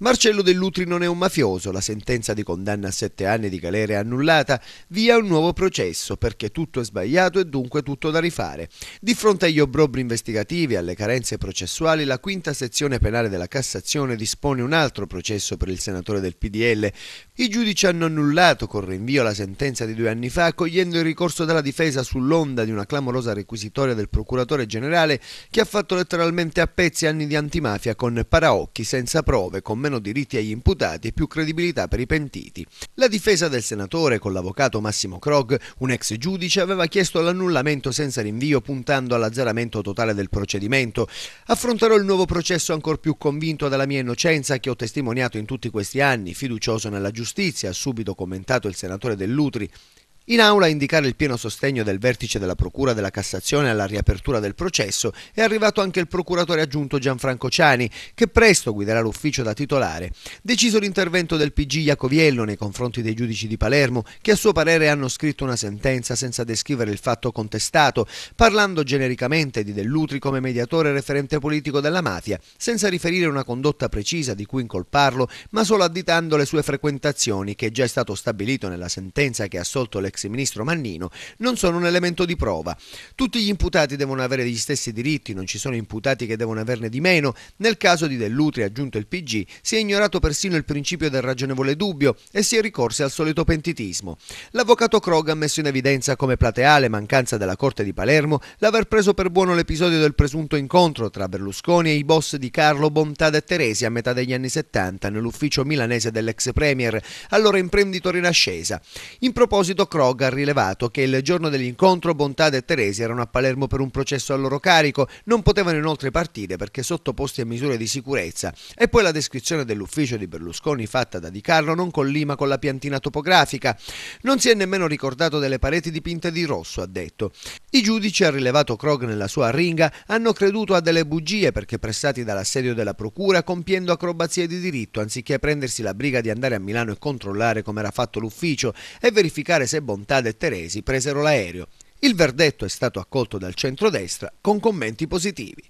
Marcello Dell'Utri non è un mafioso, la sentenza di condanna a sette anni di galera è annullata, via un nuovo processo perché tutto è sbagliato e dunque tutto da rifare. Di fronte agli obrobri investigativi e alle carenze processuali, la quinta sezione penale della Cassazione dispone un altro processo per il senatore del PDL. I giudici hanno annullato con rinvio la sentenza di due anni fa, accogliendo il ricorso della difesa sull'onda di una clamorosa requisitoria del procuratore generale che ha fatto letteralmente a pezzi anni di antimafia con paraocchi senza prove, commenti meno diritti agli imputati e più credibilità per i pentiti. La difesa del senatore con l'avvocato Massimo Krog, un ex giudice, aveva chiesto l'annullamento senza rinvio puntando all'azzeramento totale del procedimento. Affronterò il nuovo processo ancor più convinto della mia innocenza che ho testimoniato in tutti questi anni, fiducioso nella giustizia, ha subito commentato il senatore Dell'Utri. In aula a indicare il pieno sostegno del vertice della Procura della Cassazione alla riapertura del processo è arrivato anche il procuratore aggiunto Gianfranco Ciani, che presto guiderà l'ufficio da titolare. Deciso l'intervento del PG Iacoviello nei confronti dei giudici di Palermo, che a suo parere hanno scritto una sentenza senza descrivere il fatto contestato, parlando genericamente di Dell'Utri come mediatore e referente politico della mafia, senza riferire una condotta precisa di cui incolparlo, ma solo additando le sue frequentazioni, che è già stato stabilito nella sentenza che ha assolto l'ex ministro Mannino, non sono un elemento di prova. Tutti gli imputati devono avere gli stessi diritti, non ci sono imputati che devono averne di meno. Nel caso di Dell'Utri, aggiunto il PG, si è ignorato persino il principio del ragionevole dubbio e si è ricorsi al solito pentitismo. L'avvocato Krog ha messo in evidenza come plateale mancanza della Corte di Palermo l'aver preso per buono l'episodio del presunto incontro tra Berlusconi e i boss di Carlo Bontà e Teresi a metà degli anni 70 nell'ufficio milanese dell'ex premier, allora imprenditore in ascesa. In proposito Krog Frog ha rilevato che il giorno dell'incontro Bontade e Teresi erano a Palermo per un processo a loro carico, non potevano inoltre partire perché sottoposti a misure di sicurezza e poi la descrizione dell'ufficio di Berlusconi fatta da Di Carlo non collima con la piantina topografica. Non si è nemmeno ricordato delle pareti dipinte di rosso, ha detto. I giudici, ha rilevato Krog nella sua ringa, hanno creduto a delle bugie perché prestati dall'assedio della procura compiendo acrobazie di diritto anziché prendersi la briga di andare a Milano e controllare come era fatto l'ufficio e verificare se Bontade Fontade e Teresi presero l'aereo. Il verdetto è stato accolto dal centrodestra con commenti positivi.